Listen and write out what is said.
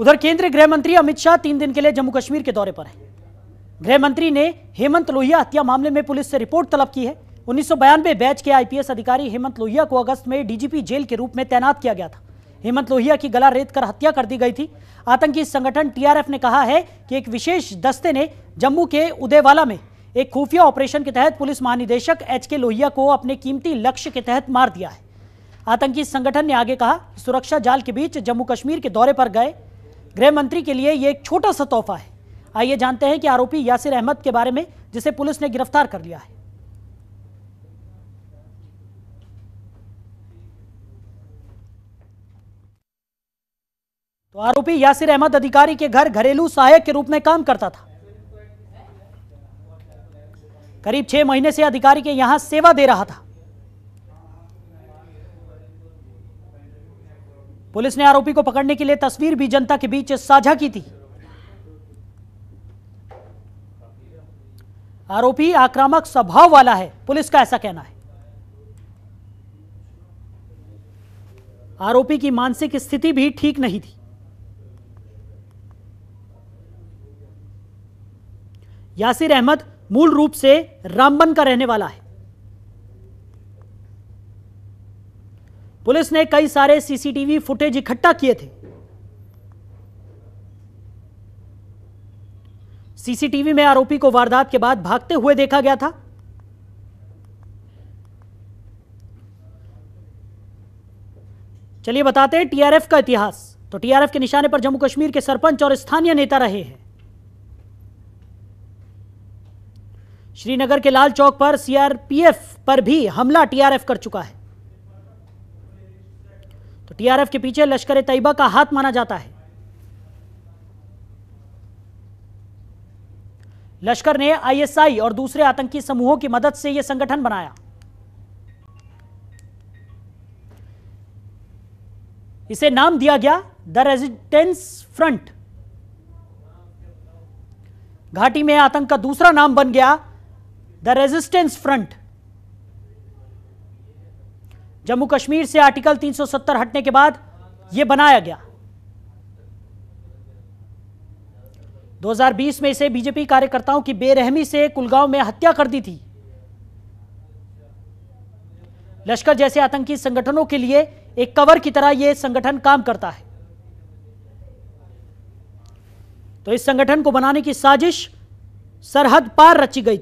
उधर केंद्रीय गृह मंत्री अमित शाह तीन दिन के लिए जम्मू कश्मीर के दौरे पर हैं गृह मंत्री ने हेमंत लोहिया हत्या मामले में पुलिस से रिपोर्ट तलब की है उन्नीस बैच के आईपीएस अधिकारी हेमंत लोहिया को अगस्त में डीजीपी जेल के रूप में तैनात किया गया था हेमंत लोहिया की गला रेत कर हत्या कर दी गई थी आतंकी संगठन टीआरएफ ने कहा है कि एक विशेष दस्ते ने जम्मू के उदयवाला में एक खुफिया ऑपरेशन के तहत पुलिस महानिदेशक एच के लोहिया को अपने कीमती लक्ष्य के तहत मार दिया है आतंकी संगठन ने आगे कहा सुरक्षा जाल के बीच जम्मू कश्मीर के दौरे पर गए गृह मंत्री के लिए यह एक छोटा सा तोहफा है आइए जानते हैं कि आरोपी यासिर अहमद के बारे में जिसे पुलिस ने गिरफ्तार कर लिया है तो आरोपी यासिर अहमद अधिकारी के घर घरेलू सहायक के रूप में काम करता था करीब छह महीने से अधिकारी के यहां सेवा दे रहा था पुलिस ने आरोपी को पकड़ने के लिए तस्वीर भी जनता के बीच साझा की थी आरोपी आक्रामक स्वभाव वाला है पुलिस का ऐसा कहना है आरोपी की मानसिक स्थिति भी ठीक नहीं थी यासिर अहमद मूल रूप से रामबन का रहने वाला है पुलिस ने कई सारे सीसीटीवी फुटेज इकट्ठा किए थे सीसीटीवी में आरोपी को वारदात के बाद भागते हुए देखा गया था चलिए बताते हैं टीआरएफ का इतिहास तो टीआरएफ के निशाने पर जम्मू कश्मीर के सरपंच और स्थानीय नेता रहे हैं श्रीनगर के लाल चौक पर सीआरपीएफ पर भी हमला टीआरएफ कर चुका है टीआरएफ के पीछे लश्कर ए तैयबा का हाथ माना जाता है लश्कर ने आईएसआई और दूसरे आतंकी समूहों की मदद से यह संगठन बनाया इसे नाम दिया गया द रेजिडेंस फ्रंट घाटी में आतंक का दूसरा नाम बन गया the resistance front Jammu Kashmir से आर्टिकल 370 हटने के बाद यह बनाया गया 2020 में इसे बीजेपी कार्यकर्ताओं की बेरहमी से कुलगांव में हत्या कर दी थी लश्कर जैसे आतंकी संगठनों के लिए एक कवर की तरह यह संगठन काम करता है तो इस संगठन को बनाने की साजिश सरहद पार रची गई